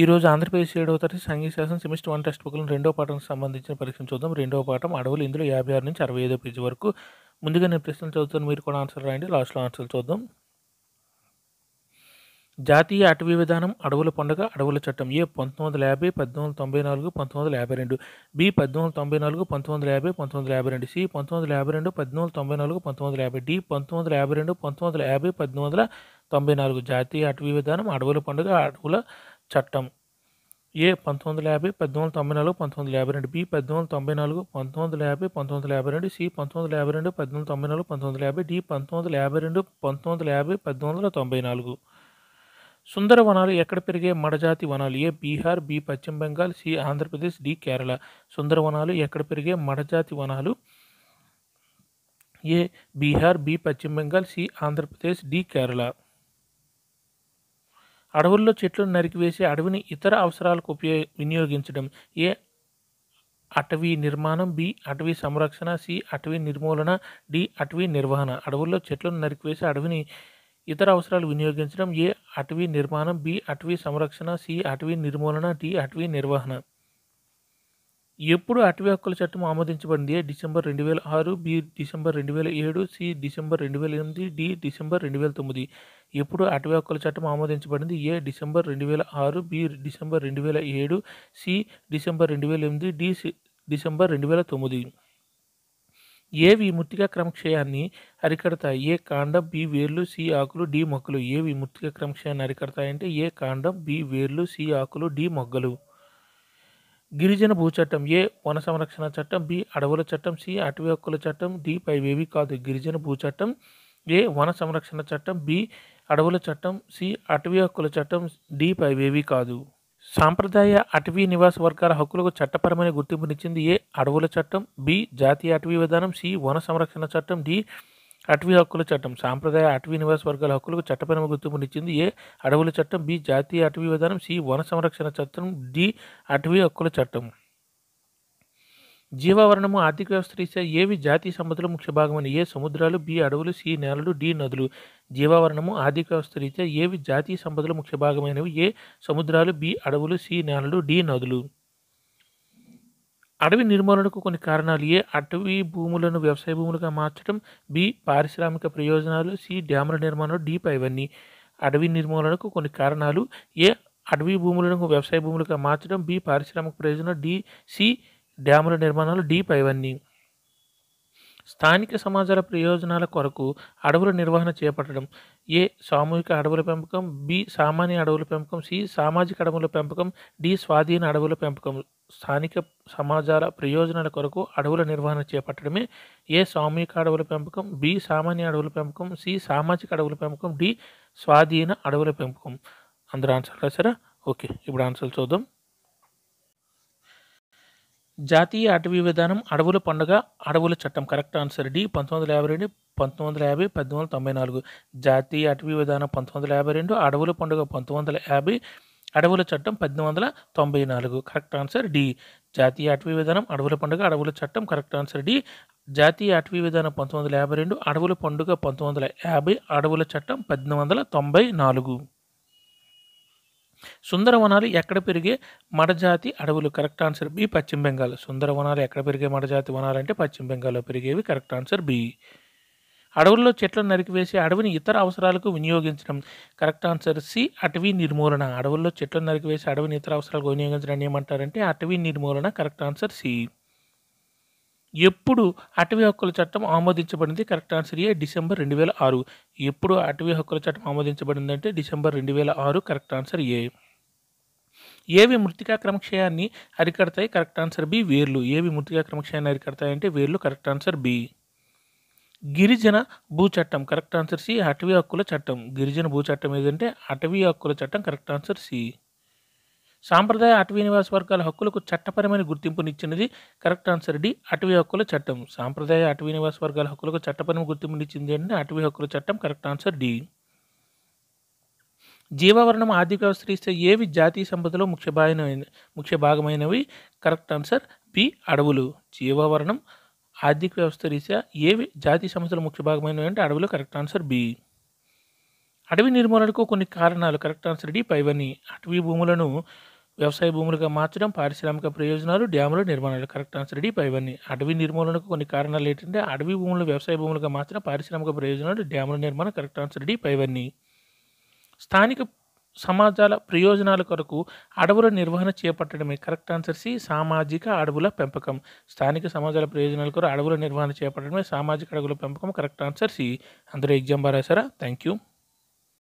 ఈరోజు ఆంధ్రప్రదేశ్ ఏడవ తరగతి సంఘీయ శాస్త్రం సెమిస్టర్ వన్ టెస్ట్ బుక్లను రెండో పాఠం సంబంధించిన పరీక్షను చూద్దాం రెండో పాఠం అడవులు ఇందులో యాభై ఆరు నుంచి అరవై ఐదో పేజీ వరకు ముందుగా నేను ప్రశ్నలు చదువుతాను మీరు కూడా ఆన్సర్ రాయండి లాస్ట్లో ఆన్సర్ చూద్దాం జాతీయ అటవీ విధానం అడవుల పండుగ అడవుల చట్టం ఏ పంతొమ్మిది వందల యాభై పద్దెనిమిది వందల తొంభై నాలుగు పంతొమ్మిది వందల యాభై రెండు బి పద్దెనిమిది వందల తొంభై నాలుగు పంతొమ్మిది వందల యాభై పంతొమ్మిది వందల యాభై రెండు సి పంతొమ్మిది వందల యాభై రెండు పద్దెనిమిది వందల తొంభై నాలుగు పంతొమ్మిది వందల యాభై డి పంతొమ్మిది వందల యాభై రెండు పంతొమ్మిది వందల యాభై పంతొమ్మిది వందల తొంభై నాలుగు జాతీయ అటవీ విధానం అడవుల పండుగ అడవుల చట్టం ఏ పంతొమ్మిది వందల యాభై పంతొమ్మిది వందల తొంభై నాలుగు పంతొమ్మిది వందల యాభై రెండు బి పంతొమ్మిది వందల తొంభై నాలుగు పంతొమ్మిది వందల యాభై పంతొమ్మిది వందల యాభై రెండు సి పంతొమ్మిది వందల యాభై రెండు పంతొమ్మిది వందల తొంభై నాలుగు పంతొమ్మిది వందల యాభై డి పంతొమ్మిది వందల యాభై రెండు పంతొమ్మిది వందల యాభై పంతొమ్మిది వందల తొంభై నాలుగు సుందర వనాలు ఎక్కడ పెరిగే మడజాతి వనాలు ఏ బీహార్ బి పశ్చిమ బెంగాల్ సి ఆంధ్రప్రదేశ్ డి కేరళ సుందర వనాలు ఎక్కడ పెరిగే మడజాతి వనాలు ఏ బీహార్ బి పశ్చిమ బెంగాల్ సి ఆంధ్రప్రదేశ్ డి కేరళ అడవుల్లో చెట్లను నరికివేసి అడవిని ఇతర అవసరాలకు ఉపయోగ వినియోగించడం ఏ అటవీ నిర్మాణం బి అటవీ సంరక్షణ సి అటవీ నిర్మూలన డి అటవీ నిర్వహణ అడవుల్లో చెట్లను నరికివేసి అడవిని ఇతర అవసరాలు వినియోగించడం ఏ అటవీ నిర్మాణం బి అటవీ సంరక్షణ సి అటవీ నిర్మూలన డి అటవీ నిర్వహణ ఎప్పుడు అటవీ హక్కుల చట్టం ఆమోదించబడింది ఏ డిసెంబర్ రెండు వేల ఆరు బి డిసెంబర్ రెండు వేల ఏడు సి డిసెంబర్ రెండు వేల ఎనిమిది డి డిసెంబర్ రెండు వేల తొమ్మిది ఎప్పుడు అటవీ హక్కుల చట్టం ఆమోదించబడింది ఏ డిసెంబర్ రెండు వేల ఆరు బి డిసెంబర్ రెండు వేల ఏడు సి డిసెంబర్ రెండు వేల ఎనిమిది డి డిసెంబర్ రెండు వేల తొమ్మిది ఏవి మృతికా క్రమక్షయాన్ని అరికడతాయి ఏ కాండం బి వేర్లు సి ఆకులు డి మొక్కలు ఏవి మృతికా క్రమక్షయాన్ని అరికడతాయంటే ఏ కాండం బి వేర్లు సి ఆకులు డి మొగ్గలు గిరిజన భూచట్టం ఏ వన సంరక్షణ చట్టం బి అడవుల చట్టం సి అటవీ హక్కుల చట్టం డి పైవేవి కాదు గిరిజన భూచట్టం ఏ వన సంరక్షణ చట్టం బి అడవుల చట్టం సి అటవీ హక్కుల చట్టం డి పైవేవి కాదు సాంప్రదాయ అటవీ నివాస వర్గాల హక్కులకు చట్టపరమైన గుర్తింపునిచ్చింది ఏ అడవుల చట్టం బి జాతీయ అటవీ విధానం సి వన సంరక్షణ చట్టం డి అటవీ హక్కుల చట్టం సాంప్రదాయ అటవీ నివాస వర్గాల హక్కులకు చట్టపరమ గుర్తింపునిచ్చింది ఏ అడవుల చట్టం బి జాతీయ అటవీ విధానం సి వన సంరక్షణ చట్టం డి అటవీ హక్కుల చట్టం జీవావరణము ఆర్థిక వ్యవస్థ రీత్యా ఏవి జాతీయ సంపదల ముఖ్య భాగమని ఏ సముద్రాలు బి అడవులు సి నేలలు డి నదులు జీవావరణము ఆర్థిక వ్యవస్థ రీత్యా ఏవి జాతీయ సంపదల ముఖ్య భాగమైనవి ఏ సముద్రాలు బి అడవులు సి నేలలు డి నదులు అడవి నిర్మూలనకు కొన్ని కారణాలు ఏ అటవీ భూములను వ్యవసాయ భూములుగా మార్చడం బి పారిశ్రామిక ప్రయోజనాలు సి డ్యాముల నిర్మాణం డి పైవన్నీ అడవి నిర్మూలనకు కొన్ని కారణాలు ఏ అడవి భూములను వ్యవసాయ భూములుగా మార్చడం బి పారిశ్రామిక ప్రయోజనం డి సి డ్యాముల నిర్మాణాలు డి పైవన్నీ స్థానిక సమాజాల ప్రయోజనాల కొరకు అడవుల నిర్వహణ చేపట్టడం ఏ సామూహిక అడవుల పెంపకం బి సామాన్య అడవుల పెంపకం సి సామాజిక అడవుల పెంపకం డి స్వాధీన అడవుల పెంపకం స్థానిక సమాజాల ప్రయోజనాల కొరకు అడవుల నిర్వహణ చేపట్టడమే ఏ సామూహిక అడవుల పెంపకం బి సామాన్య అడవుల పెంపకం సి సామాజిక అడవుల పెంపకం డి స్వాధీన అడవుల పెంపకం అందరూ ఆన్సర్ రాశారా ఓకే ఇప్పుడు ఆన్సర్ చూద్దాం జాతీయ అటవీ విధానం అడవుల పండుగ అడవుల చట్టం కరెక్ట్ ఆన్సర్ డి పంతొమ్మిది వందల యాభై రెండు పంతొమ్మిది వందల యాభై పద్దెనిమిది వందల తొంభై నాలుగు జాతీయ అటవీ విధానం పంతొమ్మిది వందల యాభై రెండు అడవుల పండుగ పంతొమ్మిది వందల యాభై అడవుల చట్టం పద్దెనిమిది వందల తొంభై నాలుగు కరెక్ట్ ఆన్సర్ డి జాతీయ అటవీ విధానం అడవుల పండుగ అడవుల చట్టం కరెక్ట్ ఆన్సర్ డి జాతీయ అటవీ విధానం పంతొమ్మిది వందల యాభై రెండు అడవుల పండుగ పంతొమ్మిది వందల యాభై అడవుల చట్టం పద్దెనిమిది వందల తొంభై నాలుగు సుందరవనాలు ఎక్కడ పెరిగే మడజాతి అడవులు కరెక్ట్ ఆన్సర్ బి పశ్చిమ బెంగాల్ సుందరవనాలు ఎక్కడ పెరిగే మడజాతి వనాలంటే పశ్చిమ బెంగాల్లో పెరిగేవి కరెక్ట్ ఆన్సర్ బి అడవుల్లో చెట్లను నరికివేసి అడవిని ఇతర అవసరాలకు వినియోగించడం కరెక్ట్ ఆన్సర్ సి అటవీ నిర్మూలన అడవుల్లో చెట్లను నరికివేసి అడవిని ఇతర అవసరాలకు వినియోగించడం ఏమంటారంటే అటవీ నిర్మూలన కరెక్ట్ ఆన్సర్ సి ఎప్పుడు అటవీ హక్కుల చట్టం ఆమోదించబడింది కరెక్ట్ ఆన్సర్ ఏ డిసెంబర్ రెండు వేల ఆరు ఎప్పుడు అటవీ హక్కుల చట్టం ఆమోదించబడిందంటే డిసెంబర్ రెండు వేల ఆరు కరెక్ట్ ఆన్సర్ ఏ ఏవి మృతికా క్రమక్షయాన్ని అరికడతాయి కరెక్ట్ ఆన్సర్ బి వేర్లు ఏవి మృతికా క్రమక్షయాన్ని అరికడతాయి అంటే వేర్లు కరెక్ట్ ఆన్సర్ బి గిరిజన భూ చట్టం కరెక్ట్ ఆన్సర్ సి అటవీ హక్కుల చట్టం గిరిజన భూ చట్టం ఏదంటే అటవీ హక్కుల చట్టం కరెక్ట్ ఆన్సర్ సి సాంప్రదాయ అటవీ నివాస వర్గాల హక్కులకు చట్టపరమైన గుర్తింపునిచ్చినది కరెక్ట్ ఆన్సర్ డి అటవీ హక్కుల చట్టం సాంప్రదాయ అటవీ నివాస వర్గాల హక్కులకు చట్టపరమైన గుర్తింపునిచ్చింది అంటే అటవీ హక్కుల చట్టం కరెక్ట్ ఆన్సర్ డి జీవావరణం ఆర్థిక వ్యవస్థ ఇస్తే ఏవి జాతీయ సంపదలో ముఖ్య భాగమైన ముఖ్య భాగమైనవి కరెక్ట్ ఆన్సర్ బి అడవులు జీవావరణం ఆర్థిక వ్యవస్థ రీత్యా ఏవి జాతీయ సమస్యల ముఖ్య భాగమైనవి అంటే అడవిలో కరెక్ట్ ఆన్సర్ బి అడవి నిర్మూలనకు కొన్ని కారణాలు కరెక్ట్ ఆన్సర్ డి పైవని అటవీ భూములను వ్యవసాయ భూములుగా మార్చడం పారిశ్రామిక ప్రయోజనాలు డ్యాముల నిర్మాణాలు కరెక్ట్ ఆన్సర్ డి పైవన్నీ అటవీ నిర్మూలనకు కొన్ని కారణాలు ఏంటంటే అటవీ భూములు వ్యవసాయ భూములుగా మార్చడం పారిశ్రామిక ప్రయోజనాలు డ్యాముల నిర్మాణం కరెక్ట్ ఆన్సర్ డి పైవన్నీ స్థానిక సమాజాల ప్రయోజనాల కొరకు అడవుల నిర్వహణ చేపట్టడమే కరెక్ట్ ఆన్సర్ సి సామాజిక అడవుల పెంపకం స్థానిక సమాజాల ప్రయోజనాల కొరకు అడవుల నిర్వహణ చేపట్టడమే సామాజిక అడవుల పెంపకం కరెక్ట్ ఆన్సర్ సి అందరూ ఎగ్జామ్ బారాసారా థ్యాంక్ యూ